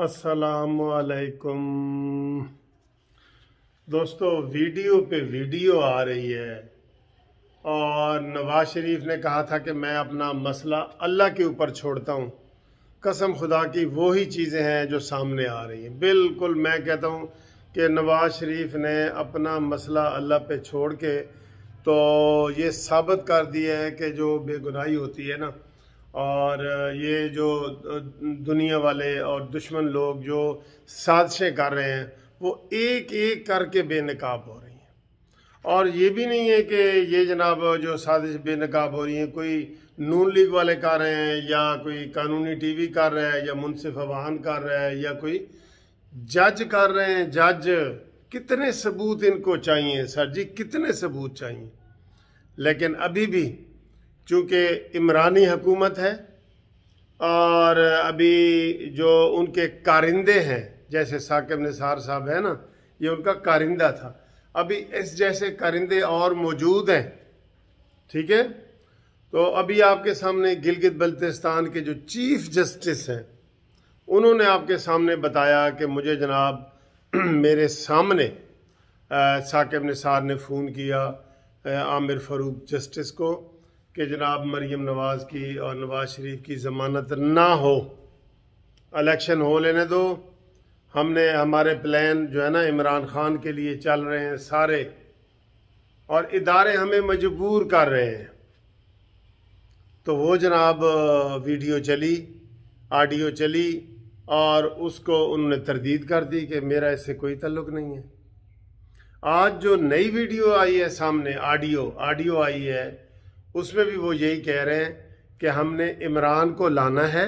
असलकुम दोस्तों वीडियो पे वीडियो आ रही है और नवाज शरीफ ने कहा था कि मैं अपना मसला अल्लाह के ऊपर छोड़ता हूँ कसम खुदा की वही चीज़ें हैं जो सामने आ रही हैं बिल्कुल मैं कहता हूँ कि नवाज शरीफ ने अपना मसला अल्लाह पे छोड़ के तो ये साबित कर दिया है कि जो बेगुनाही होती है ना और ये जो दुनिया वाले और दुश्मन लोग जो साजिशें कर रहे हैं वो एक एक करके बेनकाब हो रही हैं और ये भी नहीं है कि ये जनाब जो साजिश बेनकाब हो रही हैं कोई नून लीग वाले कर रहे हैं या कोई कानूनी टीवी कर रहा है या मुनसिफ अवान कर रहा है या कोई जज कर रहे हैं जज कितने सबूत इनको चाहिए सर जी कितने सबूत चाहिए लेकिन अभी भी चूँकि इमरानी हुकूमत है और अभी जो उनके कारिंदे हैं जैसे साकिब निसार साहब है ना ये उनका कारिंदा था अभी इस जैसे कारिंदे और मौजूद हैं ठीक है तो अभी आपके सामने गिलगित बल्तिस्तान के जो चीफ जस्टिस हैं उन्होंने आपके सामने बताया कि मुझे जनाब मेरे सामने साकिब निसार ने फ़ोन किया आमिर फ़रूक जस्टिस को कि जनाब मरीम नवाज़ की और नवाज शरीफ की ज़मानत ना हो इलेक्शन हो लेने दो हमने हमारे प्लान जो है ना इमरान खान के लिए चल रहे हैं सारे और इदारे हमें मजबूर कर रहे हैं तो वो जनाब वीडियो चली ऑडियो चली और उसको उन्होंने तरदीद कर दी कि मेरा इससे कोई तल्लुक नहीं है आज जो नई वीडियो आई है सामने आडियो आडियो आई है उसमें भी वो यही कह रहे हैं कि हमने इमरान को लाना है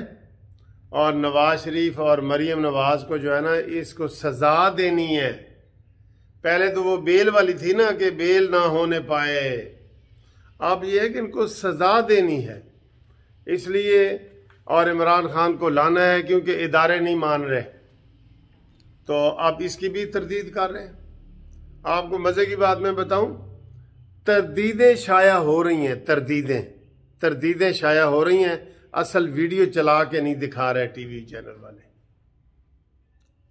और नवाज शरीफ और मरीम नवाज को जो है ना इसको सज़ा देनी है पहले तो वो बेल वाली थी ना कि बेल ना होने पाए अब ये है कि इनको सज़ा देनी है इसलिए और इमरान खान को लाना है क्योंकि इदारे नहीं मान रहे तो आप इसकी भी तरदीद कर रहे हैं आपको मज़े की बात मैं बताऊं तरदीदें शाया हो रही हैं तरदीदें तरदीदें शाया हो रही हैं असल वीडियो चला के नहीं दिखा रहे टीवी चैनल वाले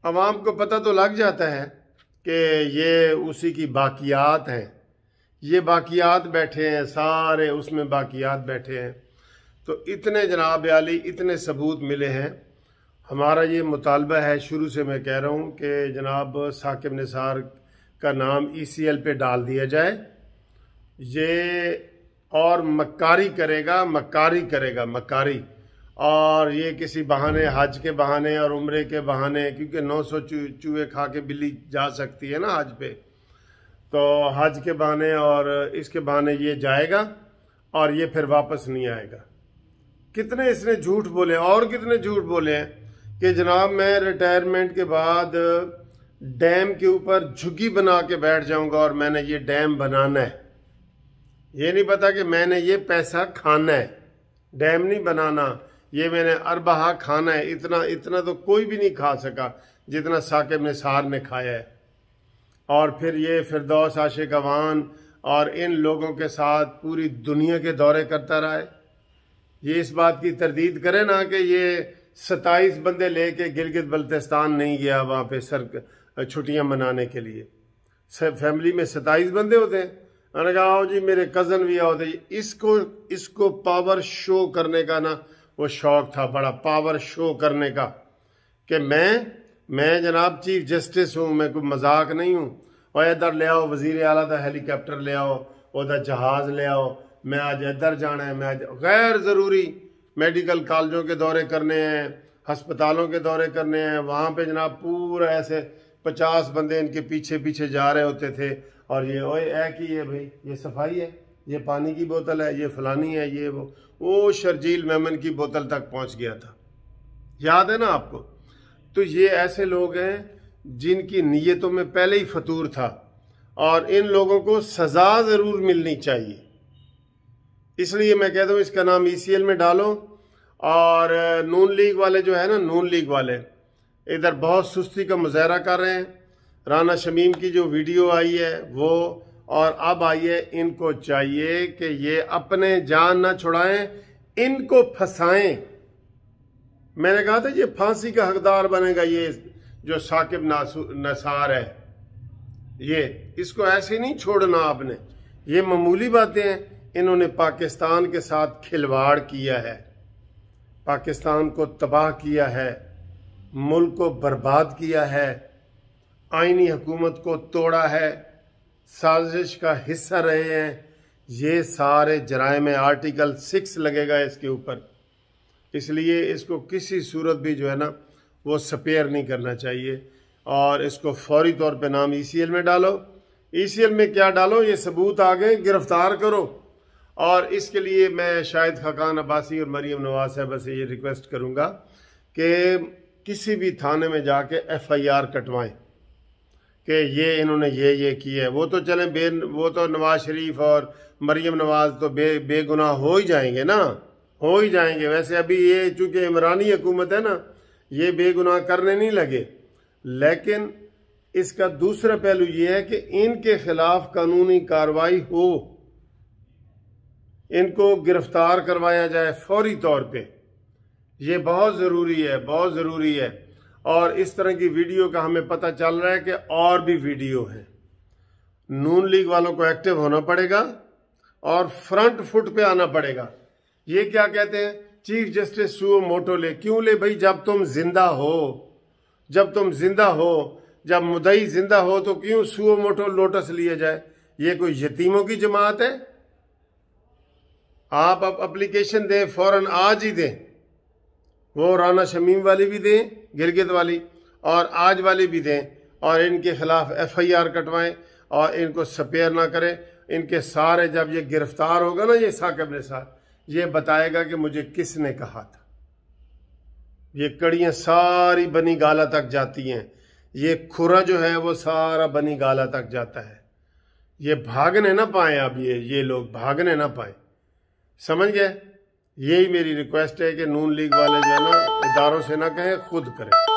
आवाम को पता तो लग जाता है कि ये उसी की बाकियात हैं ये बाकियात बैठे हैं सारे उसमें बाकियात बैठे हैं तो इतने जनाब आली इतने सबूत मिले हैं हमारा ये मुतालबा है शुरू से मैं कह रहा हूँ कि जनाब साकिब निसार का नाम ई सी एल पर डाल दिया जाए ये और मक्कारी करेगा मक्कारी करेगा मक्कारी और ये किसी बहाने हज के बहाने और उम्रे के बहाने क्योंकि 900 चूहे खा के बिल्ली जा सकती है ना हज पे तो हज के बहाने और इसके बहाने ये जाएगा और ये फिर वापस नहीं आएगा कितने इसने झूठ बोले और कितने झूठ बोले हैं कि जनाब मैं रिटायरमेंट के बाद डैम के ऊपर झुग्गी बना के बैठ जाऊंगा और मैंने ये डैम बनाना है ये नहीं पता कि मैंने ये पैसा खाना है डैम नहीं बनाना ये मैंने अरबहा खाना है इतना इतना तो कोई भी नहीं खा सका जितना साकिब ने सार ने खाया है और फिर ये फिरदौस आशिक अवान और इन लोगों के साथ पूरी दुनिया के दौरे करता रहा है ये इस बात की तरदीद करे ना कि ये सताईस बंदे लेके गिलगित बल्तिस्तान नहीं गया वहाँ पे सर छुट्टियाँ मनाने के लिए फैमिली में सताईस बंदे होते हैं मैंने कहा आओ जी मेरे कज़न भी आओ थे तो इसको इसको पावर शो करने का ना वो शौक था बड़ा पावर शो करने का कि मैं मैं जनाब चीफ जस्टिस हूँ मैं कोई मजाक नहीं हूँ और इधर ले आओ वजीर आला का हेलीकॉप्टर ले आओ उधर जहाज़ ले आओ मैं आज इधर जाना है मैं आज गैर ज़रूरी मेडिकल कॉलेजों के दौरे करने हैं हस्पतालों के दौरे करने हैं वहाँ पे जनाब पूरा ऐसे पचास बंदे इनके पीछे पीछे जा रहे होते थे और ये ओए ए की है भाई ये सफाई है ये पानी की बोतल है ये फलानी है ये वो वो शर्जील मेमन की बोतल तक पहुंच गया था याद है ना आपको तो ये ऐसे लोग हैं जिनकी नीयतों में पहले ही फतूर था और इन लोगों को सज़ा ज़रूर मिलनी चाहिए इसलिए मैं कहता हूँ इसका नाम ई e में डालो और नून लीग वाले जो है ना नून लीग वाले इधर बहुत सुस्ती का मुजाहरा कर रहे हैं राना शमीम की जो वीडियो आई है वो और अब आइए इनको चाहिए कि ये अपने जान ना छुड़ाएं इनको फंसाएं मैंने कहा था ये फांसी का हकदार बनेगा ये जो साकिब नसार है ये इसको ऐसे नहीं छोड़ना आपने ये मामूली बातें हैं इन्होंने पाकिस्तान के साथ खिलवाड़ किया है पाकिस्तान को तबाह किया है मुल्क को बर्बाद किया है आइनी हुकूमत को तोड़ा है साजिश का हिस्सा रहे हैं ये सारे जराए में आर्टिकल सिक्स लगेगा इसके ऊपर इसलिए इसको किसी सूरत भी जो है ना वो सपेयर नहीं करना चाहिए और इसको फौरी तौर पे नाम ई में डालो ई में क्या डालो ये सबूत आ गए गिरफ्तार करो और इसके लिए मैं शाहिद खकान अब्बासी और मरीम नवाज साहबा से ये रिक्वेस्ट करूँगा कि किसी भी थाने में जाके एफआईआर कटवाएं कि ये इन्होंने ये ये किया है वो तो चलें बे वो तो नवाज शरीफ और मरियम नवाज तो बे बेगुनाह हो ही जाएंगे ना हो ही जाएंगे वैसे अभी ये चूँकि इमरानी हुकूमत है ना ये बेगुनाह करने नहीं लगे लेकिन इसका दूसरा पहलू ये है कि इनके खिलाफ कानूनी कार्रवाई हो इनको गिरफ्तार करवाया जाए फौरी तौर पर ये बहुत ज़रूरी है बहुत ज़रूरी है और इस तरह की वीडियो का हमें पता चल रहा है कि और भी वीडियो है नून लीग वालों को एक्टिव होना पड़ेगा और फ्रंट फुट पे आना पड़ेगा ये क्या कहते हैं चीफ जस्टिस सुओ मोटो ले क्यों ले भाई जब तुम जिंदा हो जब तुम जिंदा हो जब मुदई जिंदा हो तो क्यों सुओ मोटो लोटस लिया जाए ये कोई यतीमों की जमात है आप अब अप्लीकेशन दें फौरन आज ही दें वो राना शमीम वाली भी दें गिरगित वाली और आज वाली भी दें और इनके खिलाफ एफ आई आर कटवाएं और इनको सपेयर ना करें इनके सारे जब ये गिरफ्तार होगा ना ये साकब साथ ये बताएगा कि मुझे किसने कहा था ये कड़ियाँ सारी बनी गाला तक जाती हैं ये खुरा जो है वो सारा बनी गाला तक जाता है ये भागने ना पाए अब ये ये लोग भागने ना पाए समझ गए यही मेरी रिक्वेस्ट है कि नून लीग वाले जो है ना इदारों से ना कहें खुद करें